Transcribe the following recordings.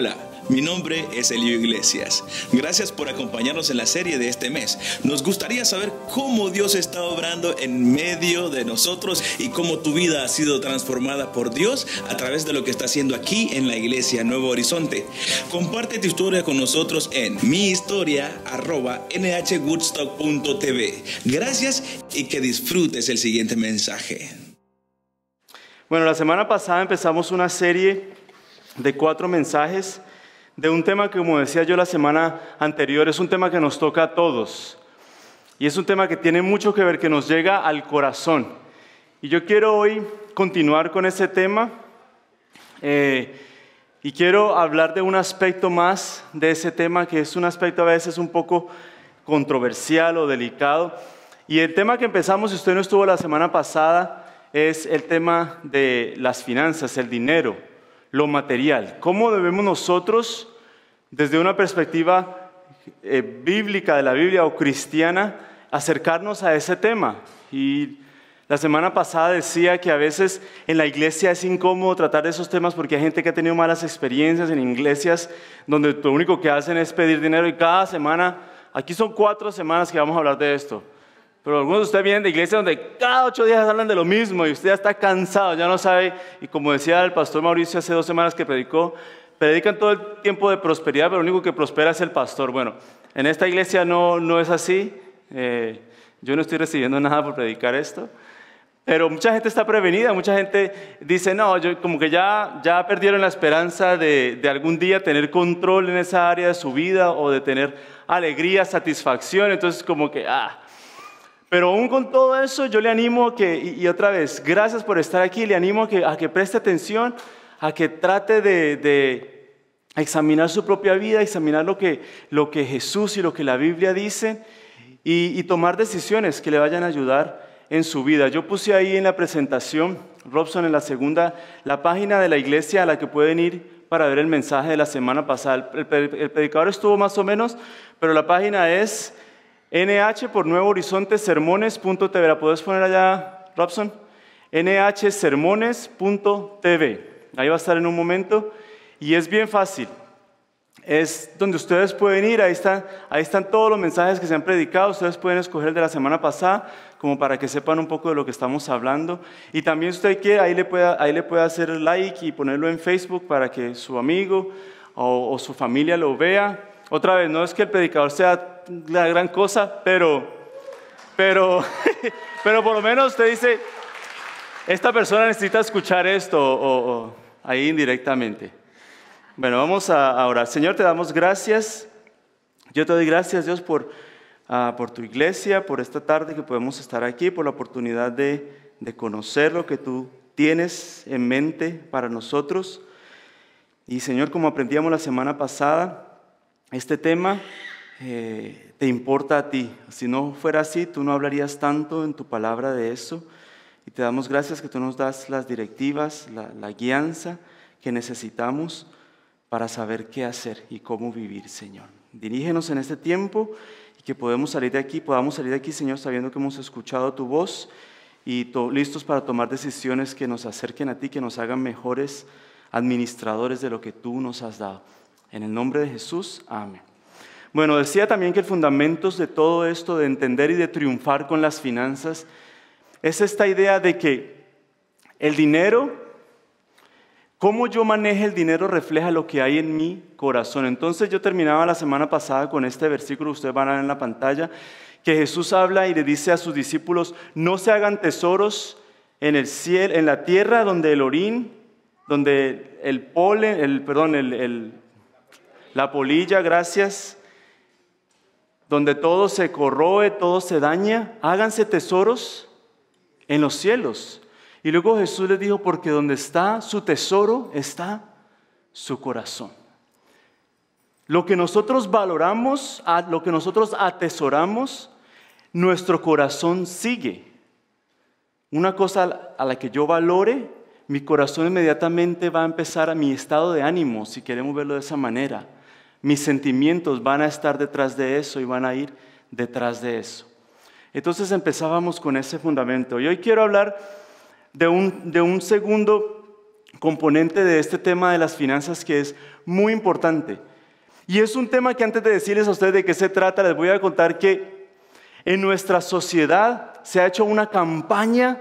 Hola. Mi nombre es Elio Iglesias. Gracias por acompañarnos en la serie de este mes. Nos gustaría saber cómo Dios está obrando en medio de nosotros y cómo tu vida ha sido transformada por Dios a través de lo que está haciendo aquí en la iglesia Nuevo Horizonte. Comparte tu historia con nosotros en mihistoria.nhwoodstock.tv Gracias y que disfrutes el siguiente mensaje. Bueno, la semana pasada empezamos una serie de cuatro mensajes de un tema que, como decía yo la semana anterior, es un tema que nos toca a todos. Y es un tema que tiene mucho que ver, que nos llega al corazón. Y yo quiero hoy continuar con ese tema eh, y quiero hablar de un aspecto más de ese tema que es un aspecto a veces un poco controversial o delicado. Y el tema que empezamos, si usted no estuvo la semana pasada, es el tema de las finanzas, el dinero lo material. ¿Cómo debemos nosotros, desde una perspectiva eh, bíblica de la Biblia o cristiana, acercarnos a ese tema? Y la semana pasada decía que a veces en la iglesia es incómodo tratar de esos temas porque hay gente que ha tenido malas experiencias en iglesias donde lo único que hacen es pedir dinero y cada semana, aquí son cuatro semanas que vamos a hablar de esto. Pero algunos de ustedes vienen de iglesias donde cada ocho días hablan de lo mismo y usted ya está cansado, ya no sabe. Y como decía el pastor Mauricio hace dos semanas que predicó, predican todo el tiempo de prosperidad, pero lo único que prospera es el pastor. Bueno, en esta iglesia no, no es así. Eh, yo no estoy recibiendo nada por predicar esto. Pero mucha gente está prevenida, mucha gente dice, no, yo como que ya, ya perdieron la esperanza de, de, algún día tener control en esa área de su vida o de tener alegría, satisfacción. Entonces como que, ah, pero aún con todo eso, yo le animo que, y, otra vez, gracias por estar aquí, le animo a que, preste atención, a que trate de, examinar su propia vida, examinar lo que, lo que Jesús y lo que la Biblia dicen y, tomar decisiones que le vayan a ayudar en su vida. Yo puse ahí en la presentación, Robson, en la segunda, la página de la iglesia a la que pueden ir para ver el mensaje de la semana pasada. el predicador estuvo más o menos, pero la página es NH por Nuevo Horizonte Sermones.tv. ¿La puedes poner allá, Robson? NH tv. Ahí va a estar en un momento. Y es bien fácil. Es donde ustedes pueden ir. Ahí están, todos los mensajes que se han predicado. Ustedes pueden escoger el de la semana pasada, como para que sepan un poco de lo que estamos hablando. Y también, si usted quiere, ahí le puede, hacer like y ponerlo en Facebook para que su amigo o su familia lo vea otra vez, no es que el predicador sea la gran cosa, pero, pero, pero por lo menos te dice, esta persona necesita escuchar esto o, ahí indirectamente. Bueno, vamos a, orar. Señor, te damos gracias. Yo te doy gracias, Dios, por, ah, por tu iglesia, por esta tarde que podemos estar aquí, por la oportunidad de conocer lo que tú tienes en mente para nosotros. Y Señor, como aprendíamos la semana pasada, este tema eh, te importa a ti. Si no fuera así, tú no hablarías tanto en tu palabra de eso. Y te damos gracias que tú nos das las directivas, la, guianza que necesitamos para saber qué hacer y cómo vivir, Señor. Dirígenos en este tiempo y que podemos salir de aquí, podamos salir de aquí, Señor, sabiendo que hemos escuchado tu voz y listos para tomar decisiones que nos acerquen a ti, que nos hagan mejores administradores de lo que tú nos has dado. En el nombre de Jesús, amén. Bueno, decía también que el fundamento de todo esto, de entender y de triunfar con las finanzas, es esta idea de que el dinero, cómo yo manejo el dinero refleja lo que hay en mi corazón. Entonces yo terminaba la semana pasada con este versículo, ustedes van a ver en la pantalla, que Jesús habla y le dice a sus discípulos, no se hagan tesoros en, el cielo, en la tierra donde el orín, donde el polen, el, perdón, el la polilla, gracias, donde todo se corroe, todo se daña, háganse tesoros en los cielos. Y luego Jesús les dijo, porque donde está su tesoro, está su corazón. Lo que nosotros valoramos, lo que nosotros atesoramos, nuestro corazón sigue. Una cosa a la que yo valore, mi corazón inmediatamente va a empezar a mi estado de ánimo, si queremos verlo de esa manera mis sentimientos van a estar detrás de eso y van a ir detrás de eso. Entonces empezábamos con ese fundamento. Y hoy quiero hablar de un, segundo componente de este tema de las finanzas que es muy importante. Y es un tema que antes de decirles a ustedes de qué se trata, les voy a contar que en nuestra sociedad se ha hecho una campaña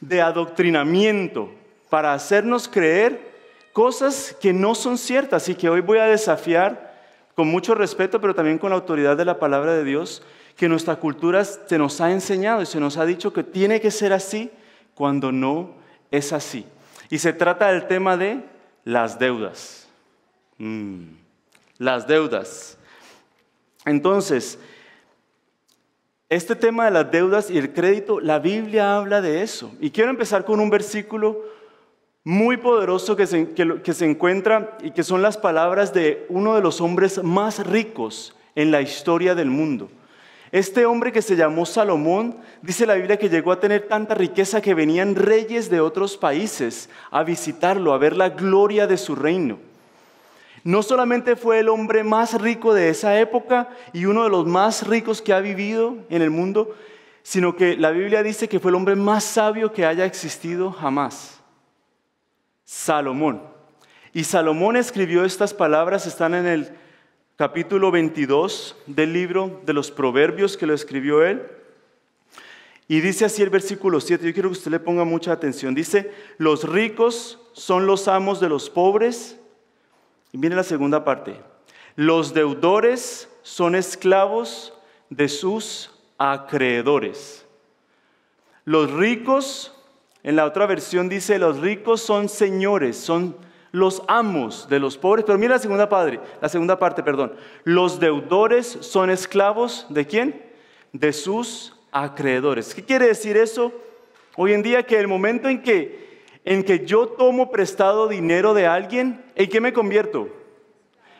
de adoctrinamiento para hacernos creer cosas que no son ciertas y que hoy voy a desafiar con mucho respeto, pero también con la autoridad de la palabra de Dios, que nuestra cultura se nos ha enseñado y se nos ha dicho que tiene que ser así cuando no es así. Y se trata del tema de las deudas. Mm, las deudas. Entonces, este tema de las deudas y el crédito, la Biblia habla de eso. Y quiero empezar con un versículo muy poderoso que se, encuentra y que son las palabras de uno de los hombres más ricos en la historia del mundo. Este hombre que se llamó Salomón, dice la Biblia que llegó a tener tanta riqueza que venían reyes de otros países a visitarlo, a ver la gloria de su reino. No solamente fue el hombre más rico de esa época y uno de los más ricos que ha vivido en el mundo, sino que la Biblia dice que fue el hombre más sabio que haya existido jamás. Salomón. Y Salomón escribió estas palabras, están en el capítulo 22 del libro de los Proverbios que lo escribió él. Y dice así el versículo 7, yo quiero que usted le ponga mucha atención. Dice, los ricos son los amos de los pobres. Y viene la segunda parte. Los deudores son esclavos de sus acreedores. Los ricos en la otra versión dice, los ricos son señores, son los amos de los pobres. Pero mira la segunda, la segunda parte, perdón. Los deudores son esclavos de quién? De sus acreedores. ¿Qué quiere decir eso? Hoy en día que el momento en que, en que yo tomo prestado dinero de alguien, ¿en qué me convierto?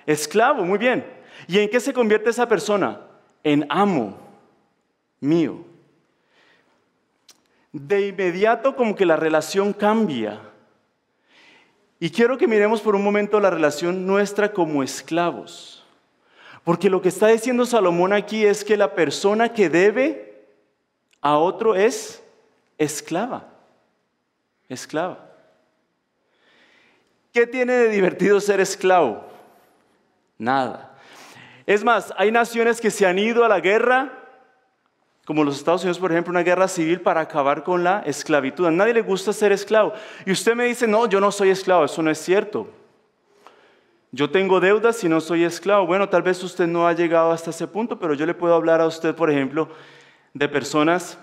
Esclavo, muy bien. ¿Y en qué se convierte esa persona? En amo mío de inmediato como que la relación cambia. Y quiero que miremos por un momento la relación nuestra como esclavos. Porque lo que está diciendo Salomón aquí es que la persona que debe a otro es esclava. Esclava. ¿Qué tiene de divertido ser esclavo? Nada. Es más, hay naciones que se han ido a la guerra como los Estados Unidos, por ejemplo, una guerra civil para acabar con la esclavitud. A nadie le gusta ser esclavo. Y usted me dice, no, yo no soy esclavo, eso no es cierto. Yo tengo deudas y no soy esclavo. Bueno, tal vez usted no ha llegado hasta ese punto, pero yo le puedo hablar a usted, por ejemplo, de personas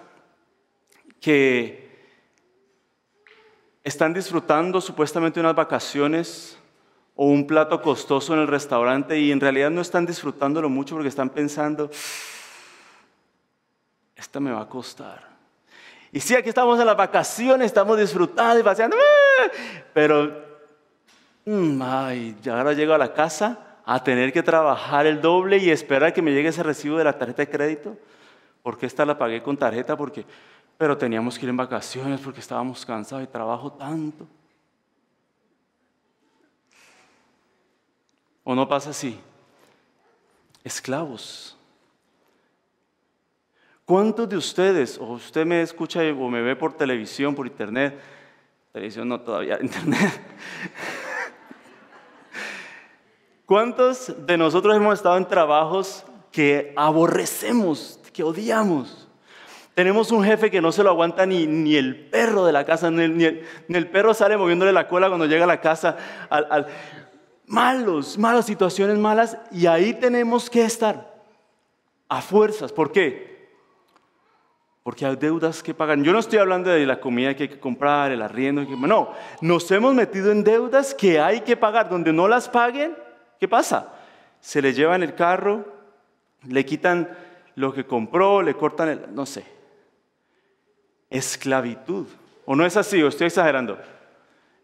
que están disfrutando supuestamente unas vacaciones o un plato costoso en el restaurante y en realidad no están disfrutándolo mucho porque están pensando, esta me va a costar. Y sí, aquí estamos en las vacaciones, estamos disfrutando y paseando, ¡ah! pero, mm, ay, ahora llego a la casa a tener que trabajar el doble y esperar que me llegue ese recibo de la tarjeta de crédito, porque esta la pagué con tarjeta, porque, pero teníamos que ir en vacaciones porque estábamos cansados y trabajo tanto. ¿O no pasa así? Esclavos ¿Cuántos de ustedes, o usted me escucha o me ve por televisión, por internet, televisión no todavía, internet, ¿cuántos de nosotros hemos estado en trabajos que aborrecemos, que odiamos? Tenemos un jefe que no se lo aguanta ni, ni el perro de la casa, ni el, perro sale moviéndole la cola cuando llega a la casa. malos, malas situaciones malas, y ahí tenemos que estar a fuerzas. ¿Por qué? Porque hay deudas que pagan, Yo no estoy hablando de la comida que hay que comprar, el arriendo. No, nos hemos metido en deudas que hay que pagar. Donde no las paguen, ¿qué pasa? Se le llevan el carro, le quitan lo que compró, le cortan el... no sé. Esclavitud. ¿O no es así? ¿O estoy exagerando?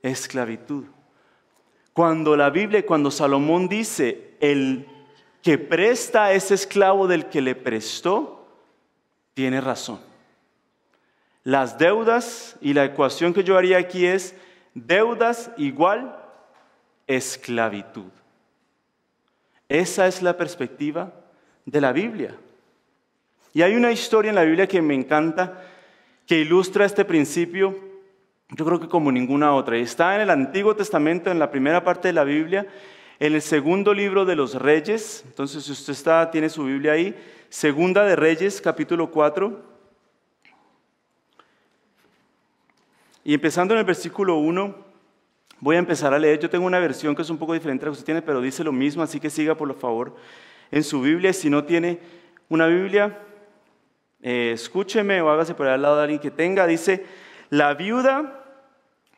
Esclavitud. Cuando la Biblia, cuando Salomón dice, el que presta es esclavo del que le prestó, tiene razón. Las deudas y la ecuación que yo haría aquí es deudas igual esclavitud. Esa es la perspectiva de la Biblia. Y hay una historia en la Biblia que me encanta, que ilustra este principio, yo creo que como ninguna otra. está en el Antiguo Testamento, en la primera parte de la Biblia, en el segundo libro de los Reyes. Entonces, si usted está, tiene su Biblia ahí, Segunda de Reyes, capítulo 4. Y empezando en el versículo 1, voy a empezar a leer. Yo tengo una versión que es un poco diferente a la que usted tiene, pero dice lo mismo, así que siga por favor en su Biblia. Si no tiene una Biblia, eh, escúcheme o hágase por al lado de alguien que tenga. Dice, la viuda,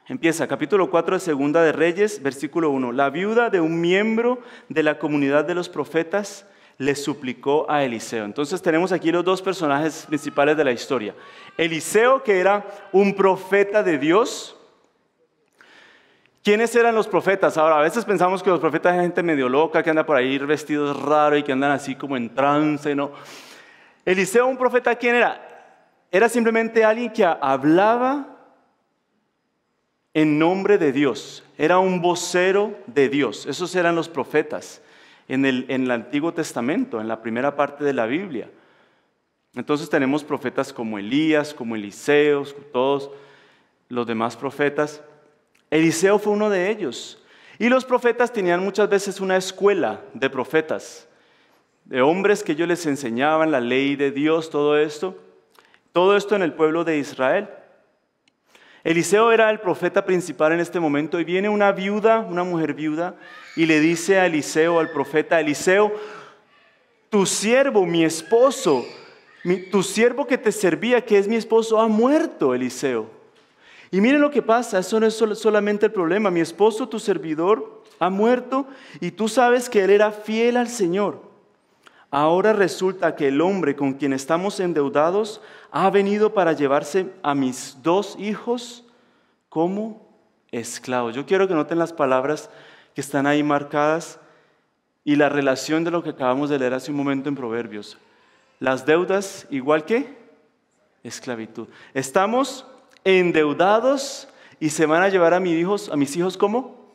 empieza capítulo 4 de Segunda de Reyes, versículo 1, la viuda de un miembro de la comunidad de los profetas le suplicó a Eliseo. Entonces tenemos aquí los dos personajes principales de la historia. Eliseo, que era un profeta de Dios. ¿Quiénes eran los profetas? Ahora, a veces pensamos que los profetas es gente medio loca, que anda por ahí vestidos raros y que andan así como en trance, ¿no? Eliseo, un profeta, ¿quién era? Era simplemente alguien que hablaba en nombre de Dios. Era un vocero de Dios. Esos eran los profetas en el, Antiguo Testamento, en la primera parte de la Biblia. Entonces tenemos profetas como Elías, como Eliseo, todos los demás profetas. Eliseo fue uno de ellos. Y los profetas tenían muchas veces una escuela de profetas, de hombres que ellos les enseñaban la ley de Dios, todo esto. Todo esto en el pueblo de Israel. Eliseo era el profeta principal en este momento y viene una viuda, una mujer viuda, y le dice a Eliseo, al profeta Eliseo, tu siervo, mi esposo, tu siervo que te servía, que es mi esposo, ha muerto, Eliseo. Y miren lo que pasa, eso no es solamente el problema. Mi esposo, tu servidor, ha muerto y tú sabes que él era fiel al Señor. Ahora resulta que el hombre con quien estamos endeudados ha venido para llevarse a mis dos hijos como esclavos. Yo quiero que noten las palabras que están ahí marcadas y la relación de lo que acabamos de leer hace un momento en Proverbios. Las deudas igual que esclavitud. Estamos endeudados y se van a llevar a mis hijos, a mis hijos como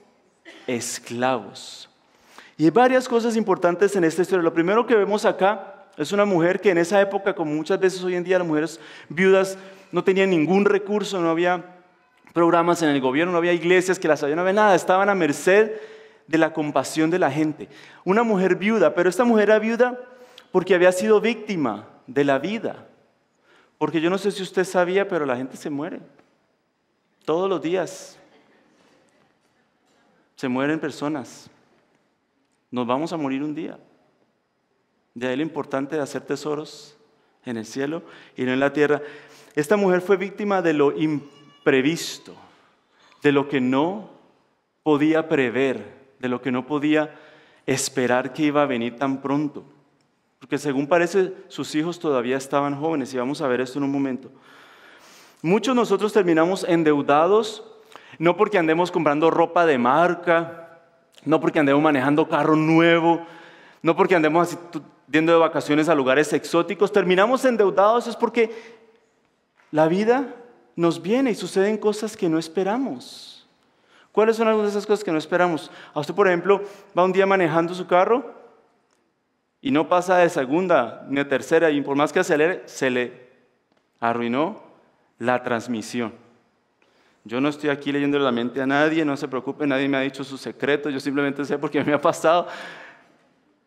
esclavos. Y hay varias cosas importantes en esta historia. Lo primero que vemos acá es una mujer que en esa época, como muchas veces hoy en día, las mujeres viudas no tenían ningún recurso, no había programas en el gobierno, no había iglesias que las ayudaran, no había nada, estaban a merced de la compasión de la gente. Una mujer viuda, pero esta mujer era viuda porque había sido víctima de la vida. Porque yo no sé si usted sabía, pero la gente se muere. Todos los días. Se mueren personas. Nos vamos a morir un día. De ahí lo importante de hacer tesoros en el cielo y no en la tierra. Esta mujer fue víctima de lo imprevisto, de lo que no podía prever, de lo que no podía esperar que iba a venir tan pronto. Porque según parece, sus hijos todavía estaban jóvenes y vamos a ver esto en un momento. Muchos nosotros terminamos endeudados, no porque andemos comprando ropa de marca, no porque andemos manejando carro nuevo, no porque andemos así yendo de vacaciones a lugares exóticos, terminamos endeudados, es porque la vida nos viene y suceden cosas que no esperamos. ¿Cuáles son algunas de esas cosas que no esperamos? A usted, por ejemplo, va un día manejando su carro y no pasa de segunda ni de tercera, y por más que acelere, se le arruinó la transmisión. Yo no estoy aquí leyendo la mente a nadie, no se preocupe, nadie me ha dicho su secreto, yo simplemente sé porque me ha pasado.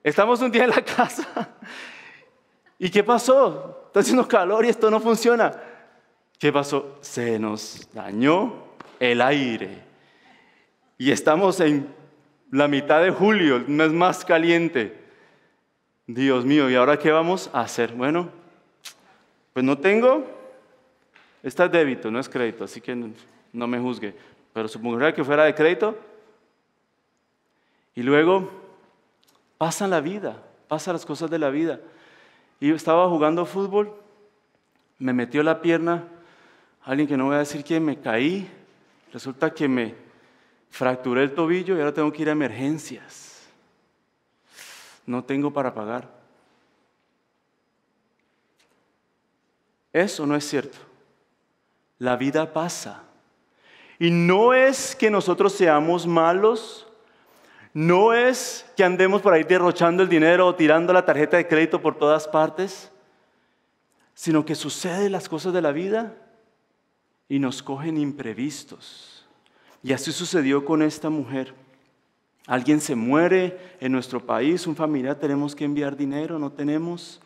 Estamos un día en la casa. ¿Y qué pasó? Está haciendo calor y esto no funciona. ¿Qué pasó? Se nos dañó el aire. Y estamos en la mitad de julio, el mes más caliente. Dios mío, ¿y ahora qué vamos a hacer? Bueno, pues no tengo. Está es débito, no es crédito, así que no me juzgue. Pero supongo que fuera de crédito. Y luego Pasa la vida, pasan las cosas de la vida. Y yo estaba jugando fútbol, me metió la pierna, alguien que no voy a decir quién, me caí, resulta que me fracturé el tobillo y ahora tengo que ir a emergencias. No tengo para pagar. Eso no es cierto. La vida pasa. Y no es que nosotros seamos malos, no es que andemos por ahí derrochando el dinero o tirando la tarjeta de crédito por todas partes, sino que suceden las cosas de la vida y nos cogen imprevistos. Y así sucedió con esta mujer. Alguien se muere en nuestro país, un familiar, tenemos que enviar dinero, no tenemos.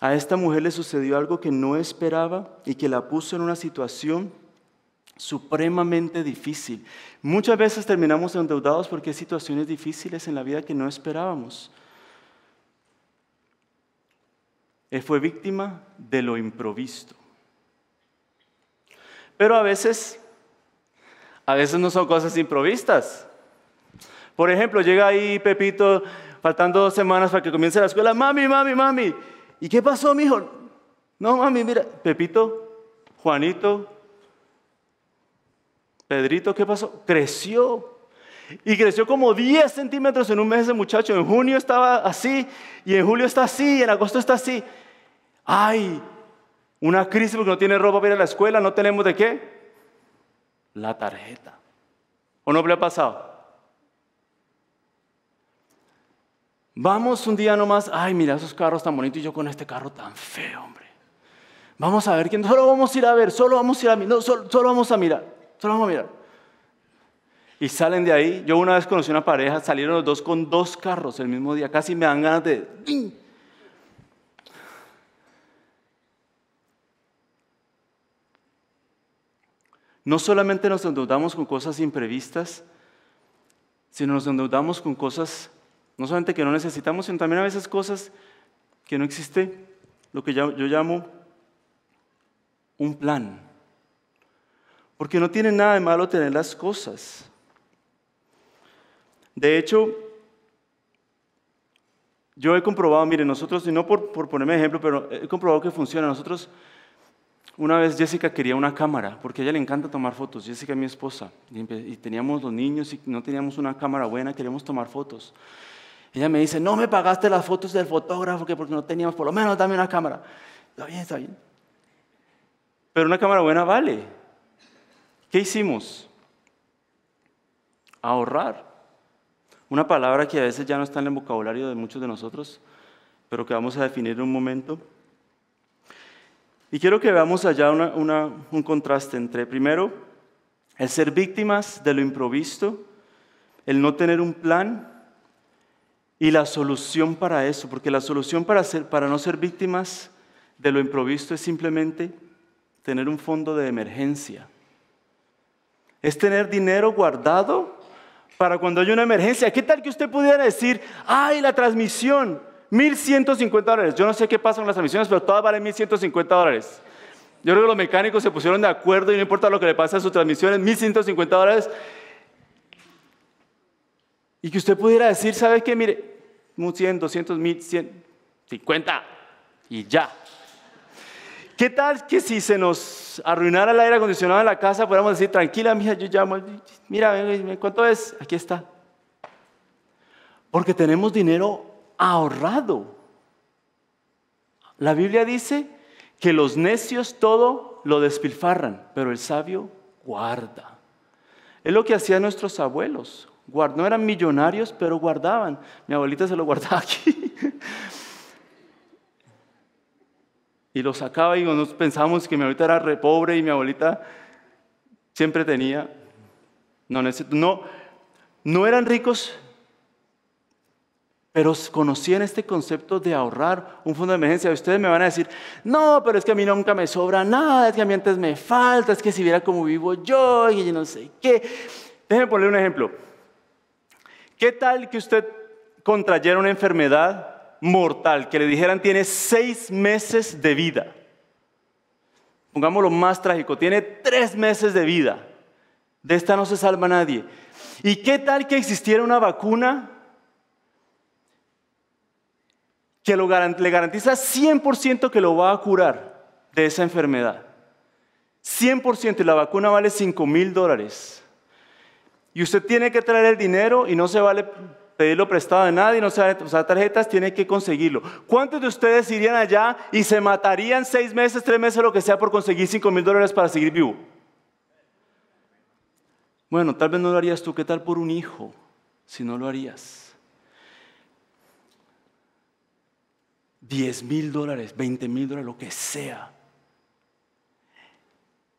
A esta mujer le sucedió algo que no esperaba y que la puso en una situación supremamente difícil. Muchas veces terminamos endeudados porque hay situaciones difíciles en la vida que no esperábamos. Él fue víctima de lo improvisto. Pero a veces, a veces no son cosas improvistas. Por ejemplo, llega ahí Pepito, faltando dos semanas para que comience la escuela, mami, mami, mami. ¿Y qué pasó, hijo? No, mami, mira, Pepito, Juanito, Pedrito, ¿qué pasó? Creció. Y creció como 10 centímetros en un mes ese muchacho. En junio estaba así, y en julio está así, y en agosto está así. ¡Ay! Una crisis porque no tiene ropa para ir a la escuela, no tenemos de qué. La tarjeta. ¿O no le ha pasado? Vamos un día nomás, ay, mira esos carros tan bonitos y yo con este carro tan feo, hombre. Vamos a ver quién, solo vamos a ir a ver, solo vamos a ir a mirar, solo vamos a mirar. Y salen de ahí. Yo una vez conocí una pareja, salieron los dos con dos carros el mismo día. Casi me dan ganas de... No solamente nos endeudamos con cosas imprevistas, sino nos endeudamos con cosas, no solamente que no necesitamos, sino también a veces cosas que no existe, lo que yo llamo un plan. Porque no tiene nada de malo tener las cosas. De hecho, yo he comprobado, miren, nosotros, y no por, por ponerme ejemplo, pero he comprobado que funciona. Nosotros, una vez Jessica quería una cámara, porque a ella le encanta tomar fotos, Jessica es mi esposa, y teníamos los niños y no teníamos una cámara buena, queríamos tomar fotos. Ella me dice, no me pagaste las fotos del fotógrafo, que porque no teníamos, por lo menos dame una cámara. Está bien, está bien. Pero una cámara buena vale. ¿Qué hicimos? Ahorrar. Una palabra que a veces ya no está en el vocabulario de muchos de nosotros, pero que vamos a definir en un momento. Y quiero que veamos allá un contraste entre, primero, el ser víctimas de lo improvisto, el no tener un plan y la solución para eso, porque la solución para, para no ser víctimas de lo improvisto es simplemente tener un fondo de emergencia es tener dinero guardado para cuando haya una emergencia. ¿Qué tal que usted pudiera decir, ay, la transmisión, 1.150 dólares? Yo no sé qué pasa con las transmisiones, pero todas valen 1.150 dólares. Yo creo que los mecánicos se pusieron de acuerdo y no importa lo que le pase a sus transmisiones, 1.150 dólares. Y que usted pudiera decir, sabes qué? Mire, 100, 200, 1.150 y ya. ¿Qué tal que si se nos arruinara el aire acondicionado en la casa, podamos decir, tranquila, mija, yo llamo, mira, ¿cuánto es? Aquí está. Porque tenemos dinero ahorrado. La Biblia dice que los necios todo lo despilfarran, pero el sabio guarda. Es lo que hacían nuestros abuelos. No eran millonarios, pero guardaban. Mi abuelita se lo guardaba aquí. y lo sacaba y nos pensamos que mi abuelita era re pobre y mi abuelita siempre tenía. No, no, no eran ricos, pero conocían este concepto de ahorrar un fondo de emergencia. Ustedes me van a decir, no, pero es que a mí nunca me sobra nada, es que a mí antes me falta, es que si viera cómo vivo yo y yo no sé qué. Déjenme poner un ejemplo. ¿Qué tal que usted contrayera una enfermedad mortal, que le dijeran tiene seis meses de vida. Pongámoslo más trágico, tiene tres meses de vida. De esta no se salva nadie. ¿Y qué tal que existiera una vacuna que le garantiza 100% que lo va a curar de esa enfermedad? 100% y la vacuna vale 5 mil dólares. Y usted tiene que traer el dinero y no se vale pedirlo prestado de nadie, no sabe usar tarjetas, tiene que conseguirlo. ¿Cuántos de ustedes irían allá y se matarían seis meses, tres meses, lo que sea, por conseguir cinco mil dólares para seguir vivo? Bueno, tal vez no lo harías tú, ¿qué tal por un hijo? Si no lo harías. Diez mil dólares, Veinte mil dólares, lo que sea.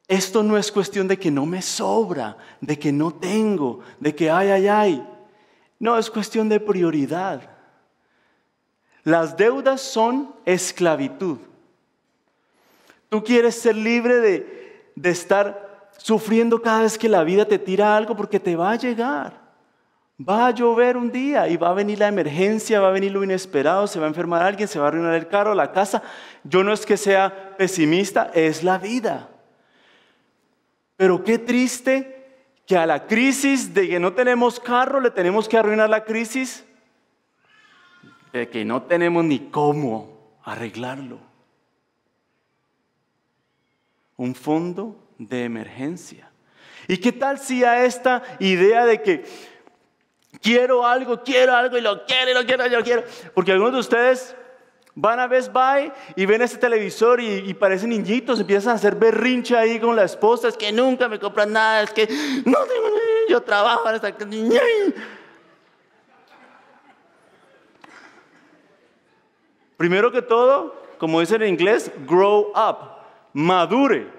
Esto no es cuestión de que no me sobra, de que no tengo, de que ay, ay, ay. No, es cuestión de prioridad. Las deudas son esclavitud. Tú quieres ser libre de, estar sufriendo cada vez que la vida te tira algo porque te va a llegar. Va a llover un día y va a venir la emergencia, va a venir lo inesperado, se va a enfermar alguien, se va a arruinar el carro, la casa. Yo no es que sea pesimista, es la vida. Pero qué triste que a la crisis de que no tenemos carro le tenemos que arruinar la crisis, de que no tenemos ni cómo arreglarlo. Un fondo de emergencia. ¿Y qué tal si a esta idea de que quiero algo, quiero algo y lo quiero y lo quiero y lo quiero? Porque algunos de ustedes Van a Best Buy y ven ese televisor y, parecen niñitos, empiezan a hacer berrincha ahí con la esposa, es que nunca me compran nada, es que no tengo yo trabajo hasta que... Primero que todo, como dicen en inglés, grow up, madure,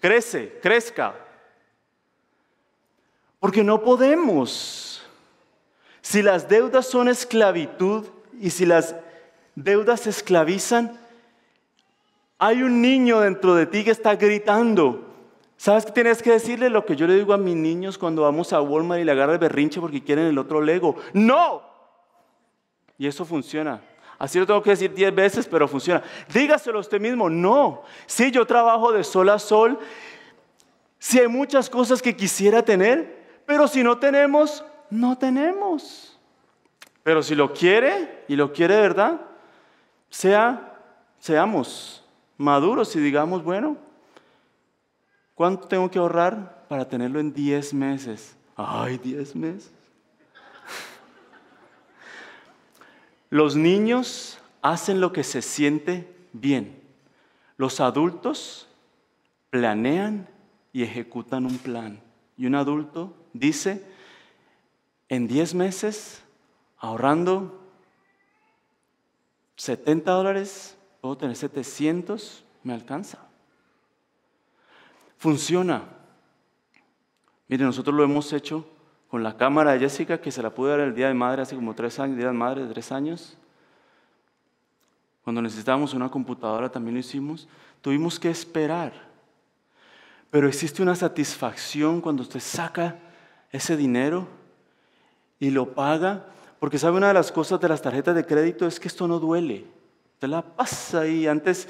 crece, crezca. Porque no podemos. Si las deudas son esclavitud y si las deudas esclavizan. Hay un niño dentro de ti que está gritando. ¿Sabes qué tienes que decirle? Lo que yo le digo a mis niños cuando vamos a Walmart y le agarra el berrinche porque quieren el otro Lego. ¡No! Y eso funciona. Así lo tengo que decir diez veces, pero funciona. Dígaselo a usted mismo. No. Si sí, yo trabajo de sol a sol, si sí, hay muchas cosas que quisiera tener, pero si no tenemos, no tenemos. Pero si lo quiere y lo quiere, ¿verdad? sea, seamos maduros y digamos, bueno, ¿cuánto tengo que ahorrar para tenerlo en 10 meses? Ay, 10 meses. Los niños hacen lo que se siente bien. Los adultos planean y ejecutan un plan. Y un adulto dice, en 10 meses, ahorrando 70 dólares, puedo tener 700, me alcanza. Funciona. Mire, nosotros lo hemos hecho con la cámara de Jessica, que se la pude dar el día de madre hace como tres años, día de madre de tres años. Cuando necesitábamos una computadora también lo hicimos. Tuvimos que esperar. Pero existe una satisfacción cuando usted saca ese dinero y lo paga porque sabe una de las cosas de las tarjetas de crédito es que esto no duele. te la pasa y Antes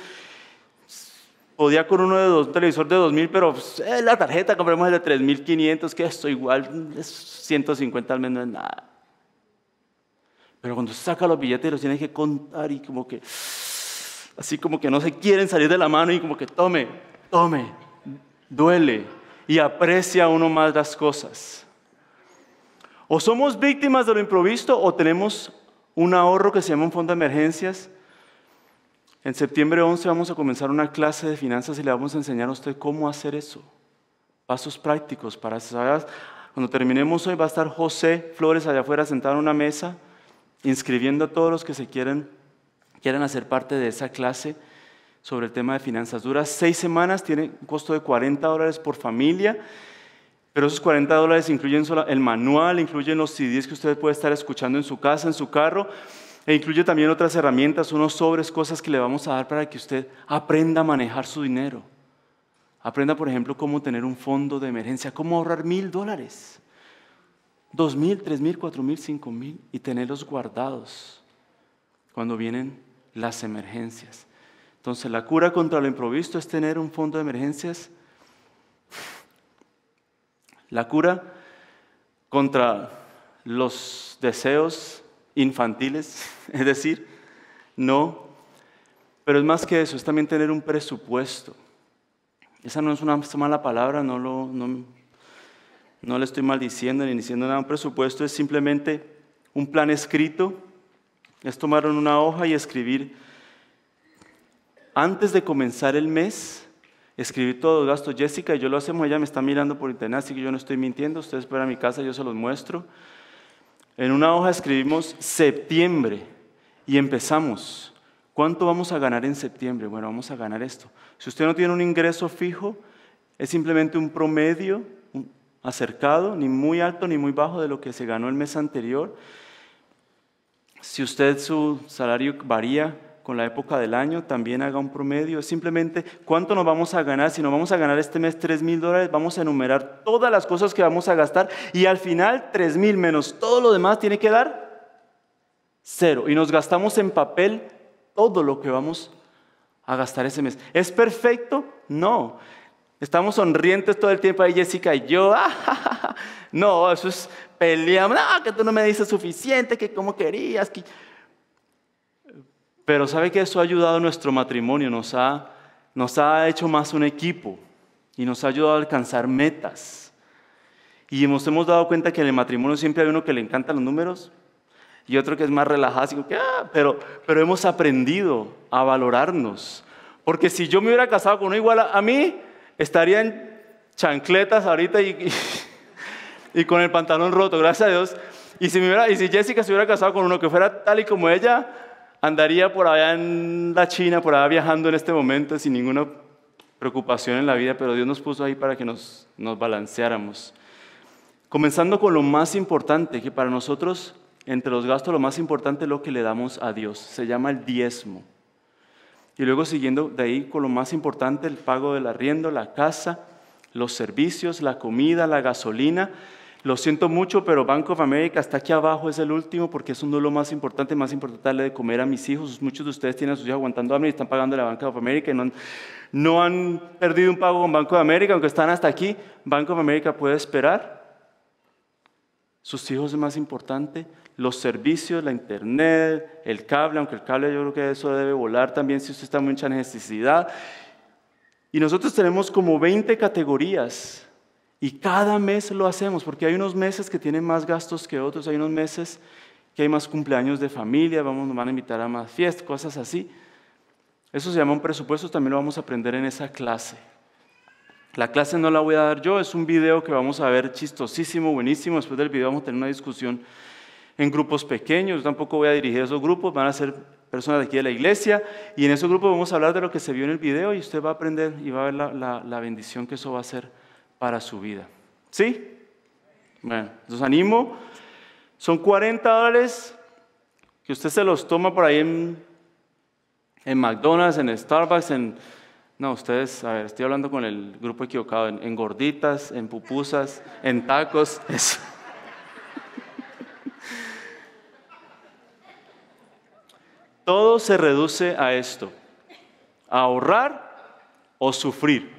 podía con uno de dos, un televisor de 2.000, pero pues, eh, la tarjeta compremos el de 3.500, que esto igual, es 150 al menos es nada. Pero cuando saca los billetes los tiene que contar y como que, así como que no se quieren salir de la mano y como que tome, tome, duele y aprecia uno más las cosas. O somos víctimas de lo improvisto o tenemos un ahorro que se llama un fondo de emergencias. En septiembre 11 vamos a comenzar una clase de finanzas y le vamos a enseñar a usted cómo hacer eso. Pasos prácticos para saber. Cuando terminemos hoy va a estar José Flores allá afuera sentado en una mesa inscribiendo a todos los que se quieren, hacer parte de esa clase sobre el tema de finanzas. Dura seis semanas, tiene un costo de 40 dólares por familia pero esos 40 dólares incluyen el manual, incluyen los CDs que usted puede estar escuchando en su casa, en su carro, e incluye también otras herramientas, unos sobres, cosas que le vamos a dar para que usted aprenda a manejar su dinero. Aprenda, por ejemplo, cómo tener un fondo de emergencia, cómo ahorrar mil dólares, dos mil, tres mil, cuatro mil, cinco mil y tenerlos guardados cuando vienen las emergencias. Entonces, la cura contra lo improvisto es tener un fondo de emergencias la cura contra los deseos infantiles, es decir, no. Pero es más que eso, es también tener un presupuesto. Esa no es una mala palabra, no, no, no le estoy maldiciendo ni diciendo nada. Un presupuesto es simplemente un plan escrito, es tomar una hoja y escribir antes de comenzar el mes escribí todo, gastos, Jessica y yo lo hacemos, ella me está mirando por internet, así que yo no estoy mintiendo, ustedes a mi casa, yo se los muestro. En una hoja escribimos septiembre y empezamos. ¿Cuánto vamos a ganar en septiembre? Bueno, vamos a ganar esto. Si usted no tiene un ingreso fijo, es simplemente un promedio acercado, ni muy alto ni muy bajo de lo que se ganó el mes anterior. Si usted su salario varía, con la época del año, también haga un promedio. simplemente cuánto nos vamos a ganar. Si nos vamos a ganar este mes 3 mil dólares, vamos a enumerar todas las cosas que vamos a gastar y al final 3 mil menos todo lo demás tiene que dar cero. Y nos gastamos en papel todo lo que vamos a gastar ese mes. ¿Es perfecto? No. Estamos sonrientes todo el tiempo ahí, Jessica y yo. Ah, no, eso es peleamos. Ah, que tú no me dices suficiente, que como querías. Que... Pero sabe que eso ha ayudado a nuestro matrimonio, nos ha, nos ha hecho más un equipo y nos ha ayudado a alcanzar metas. Y nos hemos dado cuenta que en el matrimonio siempre hay uno que le encantan los números y otro que es más relajado, ah, pero, pero hemos aprendido a valorarnos. Porque si yo me hubiera casado con uno igual a, mí, estaría en chancletas ahorita y, y, con el pantalón roto, gracias a Dios. Y si, me y si Jessica se hubiera casado con uno que fuera tal y como ella, andaría por allá en la China, por allá viajando en este momento sin ninguna preocupación en la vida, pero Dios nos puso ahí para que nos, balanceáramos. Comenzando con lo más importante, que para nosotros, entre los gastos, lo más importante es lo que le damos a Dios. Se llama el diezmo. Y luego siguiendo de ahí con lo más importante, el pago del arriendo, la casa, los servicios, la comida, la gasolina lo siento mucho, pero Bank of America está aquí abajo, es el último, porque eso no es lo más importante. Más importante darle de comer a mis hijos. Muchos de ustedes tienen a sus hijos aguantando hambre y están pagando la Bank of America y no han, perdido un pago con Banco de América, aunque están hasta aquí. Banco of America puede esperar. Sus hijos es más importante. Los servicios, la internet, el cable, aunque el cable yo creo que eso debe volar también si usted está en mucha necesidad. Y nosotros tenemos como 20 categorías y cada mes lo hacemos, porque hay unos meses que tienen más gastos que otros, hay unos meses que hay más cumpleaños de familia, vamos, nos van a invitar a más fiestas, cosas así. Eso se llama un presupuesto, también lo vamos a aprender en esa clase. La clase no la voy a dar yo, es un video que vamos a ver chistosísimo, buenísimo. Después del video vamos a tener una discusión en grupos pequeños, tampoco voy a dirigir esos grupos, van a ser personas de aquí de la iglesia, y en esos grupos vamos a hablar de lo que se vio en el video y usted va a aprender y va a ver la, la bendición que eso va a ser para su vida. ¿Sí? Bueno, los animo. Son 40 dólares que usted se los toma por ahí en, en McDonald's, en Starbucks, en... No, ustedes, a estoy hablando con el grupo equivocado, en, gorditas, en pupusas, en tacos, Todo se reduce a esto, ahorrar o sufrir.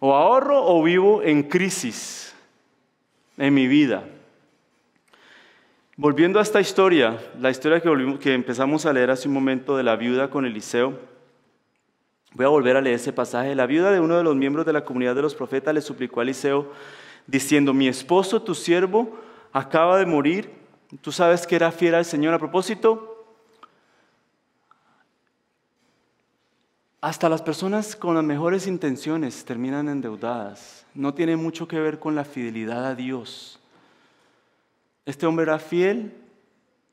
O ahorro o vivo en crisis en mi vida. Volviendo a esta historia, la historia que, empezamos a leer hace un momento de la viuda con Eliseo, voy a volver a leer ese pasaje. La viuda de uno de los miembros de la comunidad de los profetas le suplicó a Eliseo diciendo, mi esposo, tu siervo, acaba de morir, tú sabes que era fiel al Señor. A propósito, Hasta las personas con las mejores intenciones terminan endeudadas. No tiene mucho que ver con la fidelidad a Dios. Este hombre era fiel,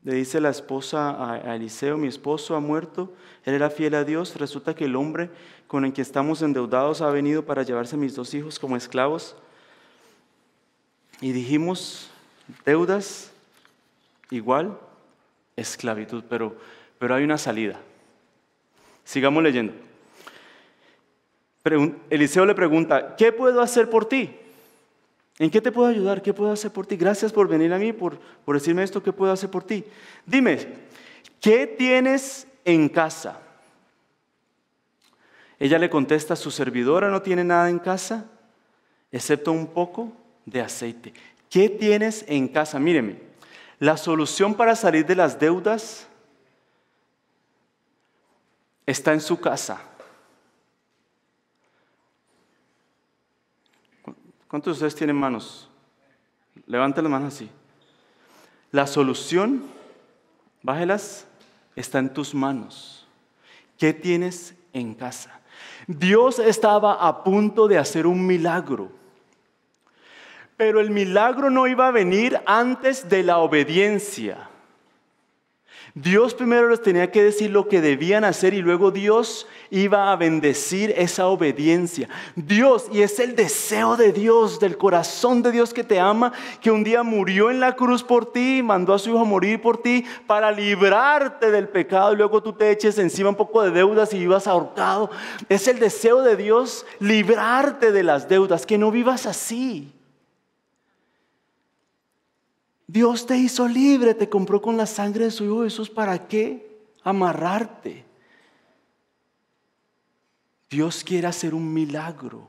le dice la esposa a Eliseo, mi esposo ha muerto, él era fiel a Dios, resulta que el hombre con el que estamos endeudados ha venido para llevarse a mis dos hijos como esclavos. Y dijimos, deudas igual esclavitud, pero, pero hay una salida. Sigamos leyendo. Eliseo le pregunta, ¿qué puedo hacer por ti? ¿En qué te puedo ayudar? ¿Qué puedo hacer por ti? Gracias por venir a mí, por, decirme esto, ¿qué puedo hacer por ti? Dime, ¿qué tienes en casa? Ella le contesta, su servidora no tiene nada en casa, excepto un poco de aceite. ¿Qué tienes en casa? Míreme, la solución para salir de las deudas está en su casa. ¿Cuántos de ustedes tienen manos? Levanten las manos así. La solución, bájelas, está en tus manos. ¿Qué tienes en casa? Dios estaba a punto de hacer un milagro, pero el milagro no iba a venir antes de la obediencia. Dios primero les tenía que decir lo que debían hacer y luego Dios iba a bendecir esa obediencia. Dios, y es el deseo de Dios, del corazón de Dios que te ama, que un día murió en la cruz por ti, mandó a su hijo a morir por ti para librarte del pecado y luego tú te eches encima un poco de deudas y ibas ahorcado. Es el deseo de Dios librarte de las deudas, que no vivas así. Dios te hizo libre, te compró con la sangre de su Hijo Jesús. ¿Para qué amarrarte? Dios quiere hacer un milagro.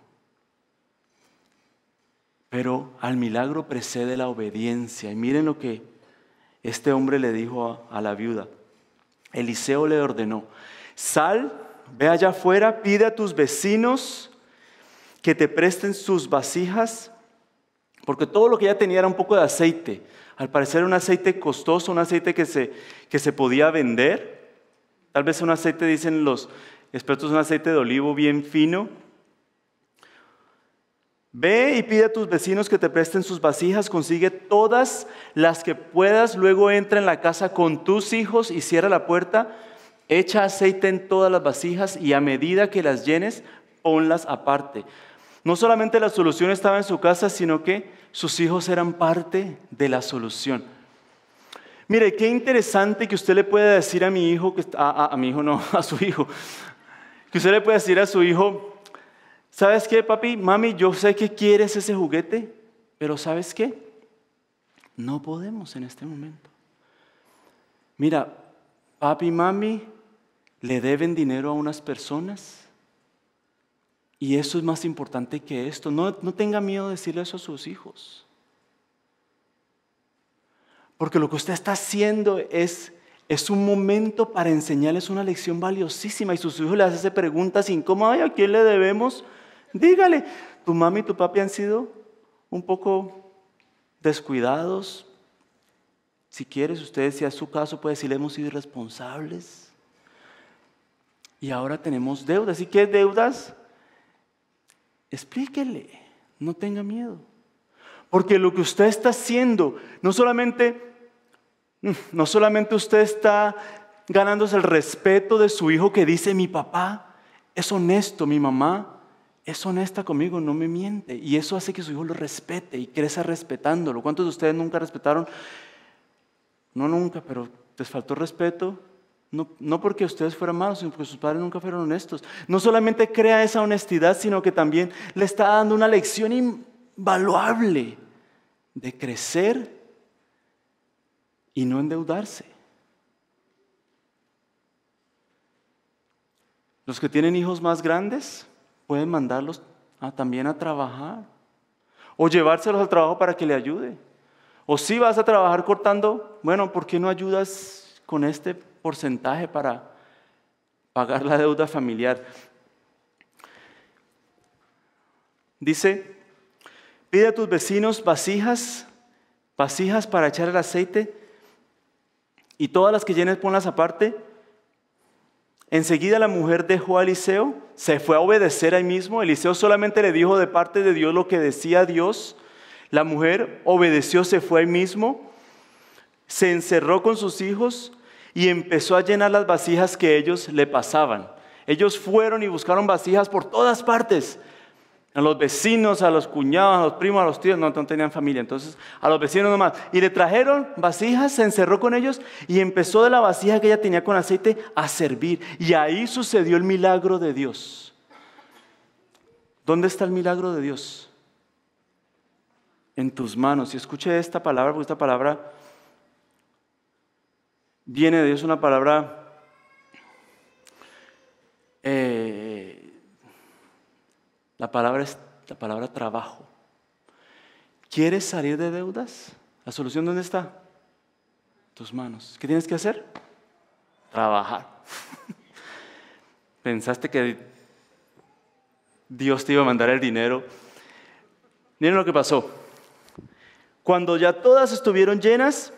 Pero al milagro precede la obediencia. Y miren lo que este hombre le dijo a, la viuda. Eliseo le ordenó, sal, ve allá afuera, pide a tus vecinos que te presten sus vasijas, porque todo lo que ya tenía era un poco de aceite. Al parecer un aceite costoso, un aceite que se, que se podía vender. Tal vez un aceite, dicen los expertos, un aceite de olivo bien fino. Ve y pide a tus vecinos que te presten sus vasijas, consigue todas las que puedas, luego entra en la casa con tus hijos y cierra la puerta, echa aceite en todas las vasijas y a medida que las llenes, ponlas aparte. No solamente la solución estaba en su casa, sino que sus hijos eran parte de la solución. Mire, qué interesante que usted le pueda decir a mi hijo, que, a, mi hijo no, a su hijo, que usted le pueda decir a su hijo, ¿sabes qué, papi? Mami, yo sé que quieres ese juguete, pero ¿sabes qué? No podemos en este momento. Mira, papi y mami le deben dinero a unas personas y eso es más importante que esto. No, tenga miedo de decirle eso a sus hijos. Porque lo que usted está haciendo es, es un momento para enseñarles una lección valiosísima. Y sus hijos le hacen preguntas incómodas. ¿A quién le debemos? Dígale, tu mami y tu papi han sido un poco descuidados. Si quieres, usted, si es su caso, puede decirle, hemos sido irresponsables. Y ahora tenemos deudas. ¿Y qué deudas? explíquele, no tenga miedo. Porque lo que usted está haciendo, no solamente, mm, no solamente usted está ganándose el respeto de su hijo que dice, mi papá es honesto, mi mamá es honesta conmigo, no me miente. Y eso hace que su hijo lo respete y crezca respetándolo. ¿Cuántos de ustedes nunca respetaron? No nunca, pero les faltó respeto no, porque ustedes fueran malos, sino porque sus padres nunca fueron honestos. No solamente crea esa honestidad, sino que también le está dando una lección invaluable de crecer y no endeudarse. Los que tienen hijos más grandes pueden mandarlos también a trabajar o llevárselos al trabajo para que le ayude. O si vas a trabajar cortando, bueno, ¿por qué no ayudas con este porcentaje para pagar la deuda familiar. Dice, pide a tus vecinos vasijas, vasijas para echar el aceite, y todas las que llenes ponlas aparte. Enseguida la mujer dejó a Eliseo, se fue a obedecer ahí mismo. Eliseo solamente le dijo de parte de Dios lo que decía Dios. La mujer obedeció, se fue ahí mismo, se encerró con sus hijos, y empezó a llenar las vasijas que ellos le pasaban. Ellos fueron y buscaron vasijas por todas partes. A los vecinos, a los cuñados, a los primos, a los tíos, no, no tenían familia, entonces a los vecinos nomás. Y le trajeron vasijas, se encerró con ellos y empezó de la vasija que ella tenía con aceite a servir. Y ahí sucedió el milagro de Dios. ¿Dónde está el milagro de Dios? En tus manos. Y escuche esta palabra, porque esta palabra viene de Dios una palabra eh, la palabra es la palabra trabajo. ¿Quieres salir de deudas? ¿La solución dónde está? Tus manos. ¿Qué tienes que hacer? Trabajar. Pensaste que Dios te iba a mandar el dinero. Miren lo que pasó. Cuando ya todas estuvieron llenas,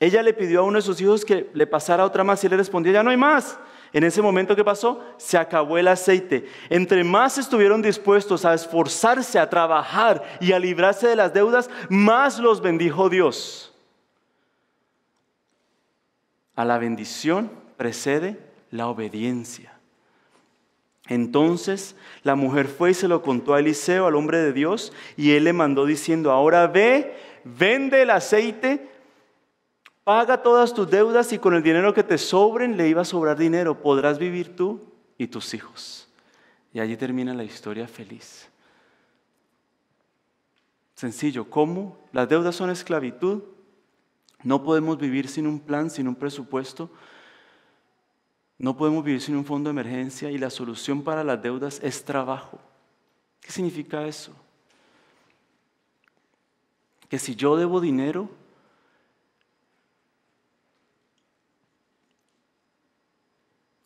ella le pidió a uno de sus hijos que le pasara otra más y le respondió, ya no hay más. En ese momento que pasó, se acabó el aceite. Entre más estuvieron dispuestos a esforzarse, a trabajar y a librarse de las deudas, más los bendijo Dios. A la bendición precede la obediencia. Entonces la mujer fue y se lo contó a Eliseo, al hombre de Dios, y él le mandó diciendo, ahora ve, vende el aceite Paga todas tus deudas y con el dinero que te sobren le iba a sobrar dinero. Podrás vivir tú y tus hijos. Y allí termina la historia feliz. Sencillo, ¿cómo? Las deudas son esclavitud. No podemos vivir sin un plan, sin un presupuesto. No podemos vivir sin un fondo de emergencia y la solución para las deudas es trabajo. ¿Qué significa eso? Que si yo debo dinero,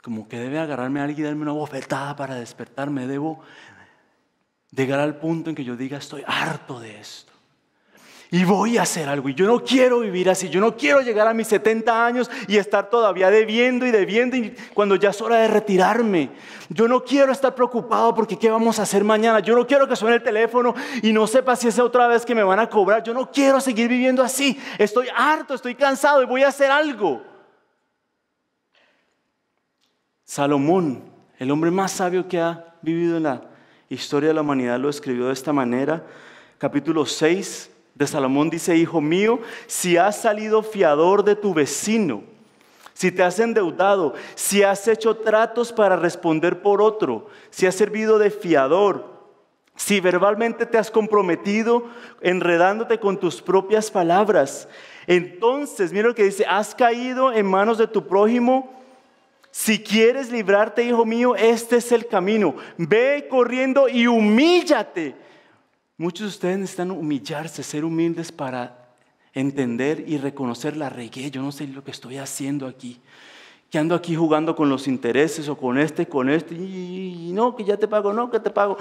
como que debe agarrarme a alguien y darme una bofetada para despertarme. Debo llegar al punto en que yo diga, estoy harto de esto. Y voy a hacer algo. Y yo no quiero vivir así. Yo no quiero llegar a mis 70 años y estar todavía debiendo y debiendo y cuando ya es hora de retirarme. Yo no quiero estar preocupado porque qué vamos a hacer mañana. Yo no quiero que suene el teléfono y no sepa si es otra vez que me van a cobrar. Yo no quiero seguir viviendo así. Estoy harto, estoy cansado y voy a hacer algo. Salomón, el hombre más sabio que ha vivido en la historia de la humanidad, lo escribió de esta manera. Capítulo 6 de Salomón dice, Hijo mío, si has salido fiador de tu vecino, si te has endeudado, si has hecho tratos para responder por otro, si has servido de fiador, si verbalmente te has comprometido enredándote con tus propias palabras, entonces, mira lo que dice, has caído en manos de tu prójimo si quieres librarte, hijo mío, este es el camino. Ve corriendo y humíllate. Muchos de ustedes necesitan humillarse, ser humildes para entender y reconocer la regué. Yo no sé lo que estoy haciendo aquí. Que ando aquí jugando con los intereses o con este, con este. Y, no, que ya te pago, no, que te pago.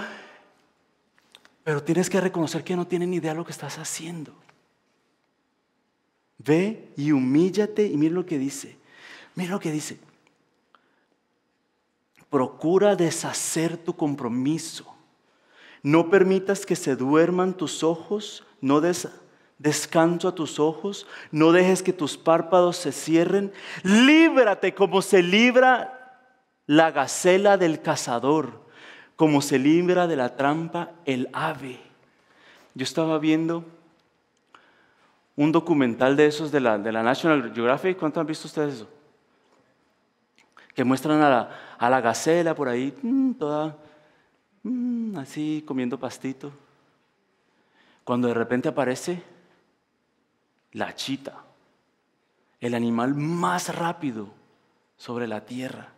Pero tienes que reconocer que no tienen ni idea lo que estás haciendo. Ve y humíllate y mira lo que dice. Mira lo que dice procura deshacer tu compromiso. No permitas que se duerman tus ojos, no des descanso a tus ojos, no dejes que tus párpados se cierren. Líbrate como se libra la gacela del cazador, como se libra de la trampa el ave. Yo estaba viendo un documental de esos de la, de la National Geographic. ¿Cuánto han visto ustedes eso? que muestran a la, a gacela por ahí, mm, toda mm, así comiendo pastito. Cuando de repente aparece la chita, el animal más rápido sobre la tierra,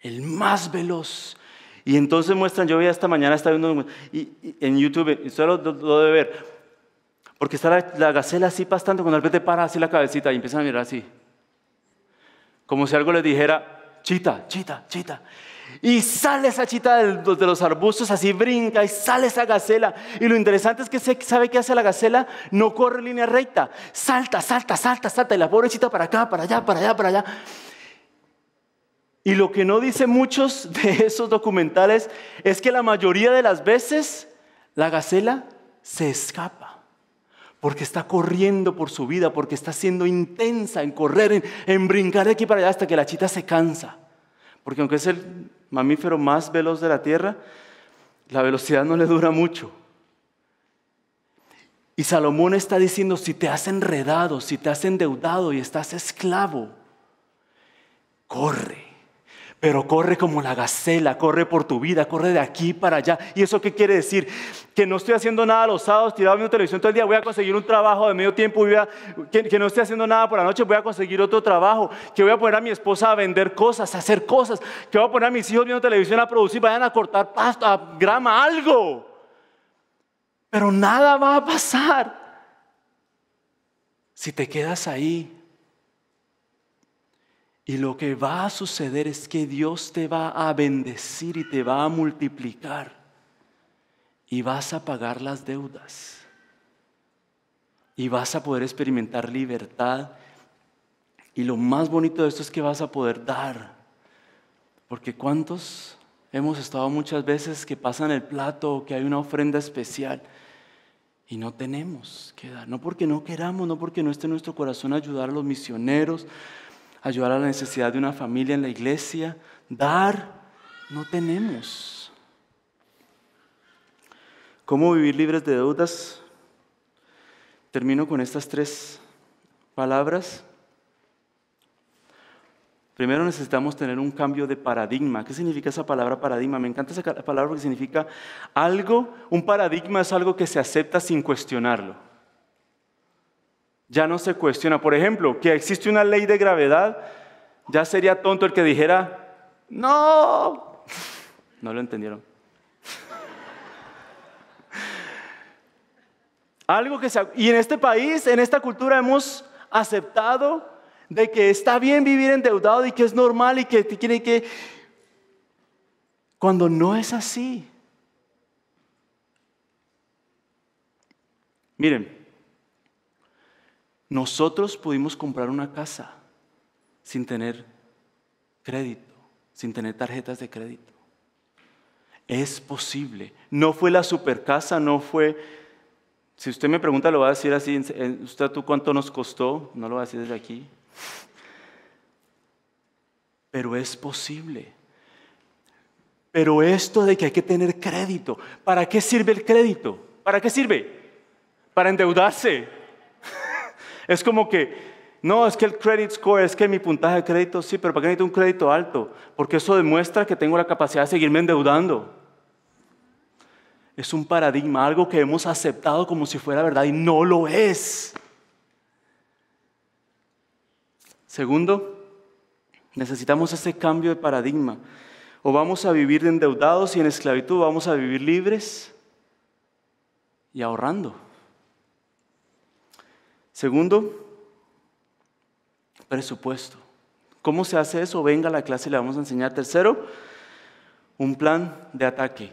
el más veloz. Y entonces muestran, yo veía esta mañana, estaba viendo y, en YouTube, y solo lo, debe ver, porque está la, gacela así pastando, cuando de repente para así la cabecita y empieza a mirar así como si algo le dijera, chita, chita, chita. Y sale esa chita de los arbustos, así brinca y sale esa gacela. Y lo interesante es que sabe qué hace la gacela, no corre en línea recta, salta, salta, salta, salta. Y la pobre chita para acá, para allá, para allá, para allá. Y lo que no dicen muchos de esos documentales es que la mayoría de las veces la gacela se escapa porque está corriendo por su vida, porque está siendo intensa en correr, en, brincar de aquí para allá hasta que la chita se cansa. Porque aunque es el mamífero más veloz de la Tierra, la velocidad no le dura mucho. Y Salomón está diciendo, si te has enredado, si te has endeudado y estás esclavo, corre. Pero corre como la gacela, corre por tu vida, corre de aquí para allá. ¿Y eso qué quiere decir? Que no estoy haciendo nada los sábados, tirado viendo televisión todo el día, voy a conseguir un trabajo de medio tiempo, voy que, no estoy haciendo nada por la noche, voy a conseguir otro trabajo, que voy a poner a mi esposa a vender cosas, a hacer cosas, que voy a poner a mis hijos viendo televisión a producir, vayan a cortar pasto, a grama, algo. Pero nada va a pasar si te quedas ahí y lo que va a suceder es que Dios te va a bendecir y te va a multiplicar. Y vas a pagar las deudas. Y vas a poder experimentar libertad. Y lo más bonito de esto es que vas a poder dar. Porque ¿cuántos hemos estado muchas veces que pasan el plato o que hay una ofrenda especial? Y no tenemos que dar, no porque no queramos, no porque no esté en nuestro corazón ayudar a los misioneros, ayudar a la necesidad de una familia en la iglesia, dar, no tenemos. ¿Cómo vivir libres de deudas? Termino con estas tres palabras. Primero necesitamos tener un cambio de paradigma. ¿Qué significa esa palabra paradigma? Me encanta esa palabra porque significa algo, un paradigma es algo que se acepta sin cuestionarlo ya no se cuestiona. Por ejemplo, que existe una ley de gravedad, ya sería tonto el que dijera, no, no lo entendieron. Algo que se, y en este país, en esta cultura hemos aceptado de que está bien vivir endeudado y que es normal y que tiene que cuando no es así. Miren, nosotros pudimos comprar una casa sin tener crédito, sin tener tarjetas de crédito. Es posible. No fue la supercasa, no fue... Si usted me pregunta, lo va a decir así, ¿usted tú cuánto nos costó? No lo va a decir desde aquí. Pero es posible. Pero esto de que hay que tener crédito, ¿para qué sirve el crédito? ¿Para qué sirve? Para endeudarse. Es como que, no, es que el credit score, es que mi puntaje de crédito, sí, pero ¿para qué necesito un crédito alto? Porque eso demuestra que tengo la capacidad de seguirme endeudando. Es un paradigma, algo que hemos aceptado como si fuera verdad y no lo es. Segundo, necesitamos ese cambio de paradigma. O vamos a vivir endeudados y en esclavitud, vamos a vivir libres y ahorrando. Segundo, presupuesto. ¿Cómo se hace eso? Venga a la clase y le vamos a enseñar. Tercero, un plan de ataque.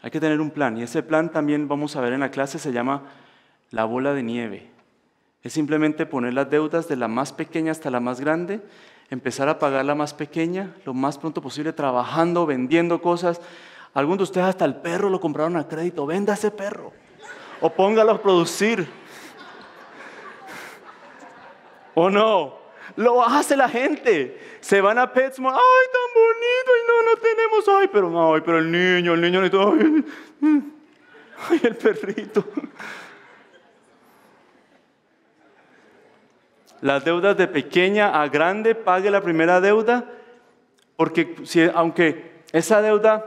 Hay que tener un plan y ese plan también vamos a ver en la clase, se llama la bola de nieve. Es simplemente poner las deudas de la más pequeña hasta la más grande, empezar a pagar la más pequeña lo más pronto posible, trabajando, vendiendo cosas. Algunos de ustedes hasta el perro lo compraron a crédito, venda ese perro o póngalo a producir. ¿O no? Lo hace la gente. Se van a Petsmart, ay, tan bonito, y no, no tenemos, ay, pero, ay, pero el niño, el niño, ay, ay el perrito. Las deudas de pequeña a grande, pague la primera deuda, porque si, aunque esa deuda,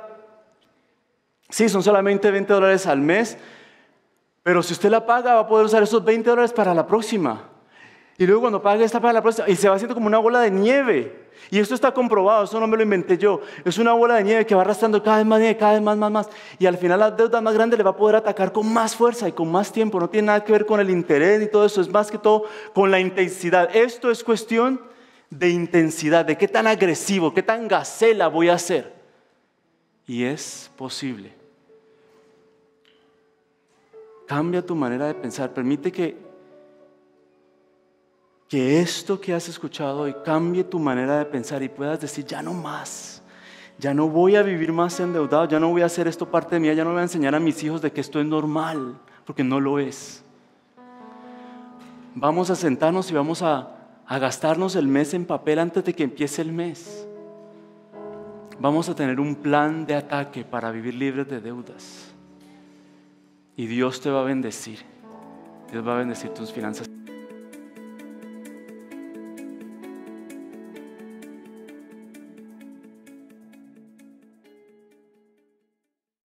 sí, son solamente 20 dólares al mes, pero si usted la paga va a poder usar esos 20 dólares para la próxima. Y luego cuando paga esta, para la próxima. Y se va haciendo como una bola de nieve. Y esto está comprobado, eso no me lo inventé yo. Es una bola de nieve que va arrastrando cada vez más nieve, cada vez más, más, más. Y al final la deuda más grande le va a poder atacar con más fuerza y con más tiempo. No tiene nada que ver con el interés y todo eso, es más que todo con la intensidad. Esto es cuestión de intensidad, de qué tan agresivo, qué tan gacela voy a ser. Y es posible. Cambia tu manera de pensar, permite que que esto que has escuchado hoy cambie tu manera de pensar y puedas decir, ya no más, ya no voy a vivir más endeudado, ya no voy a hacer esto parte de ya no voy a enseñar a mis hijos de que esto es normal, porque no lo es. Vamos a sentarnos y vamos a, gastarnos el mes en papel antes de que empiece el mes. Vamos a tener un plan de ataque para vivir libres de deudas. Y Dios te va a bendecir. Dios va a bendecir tus finanzas.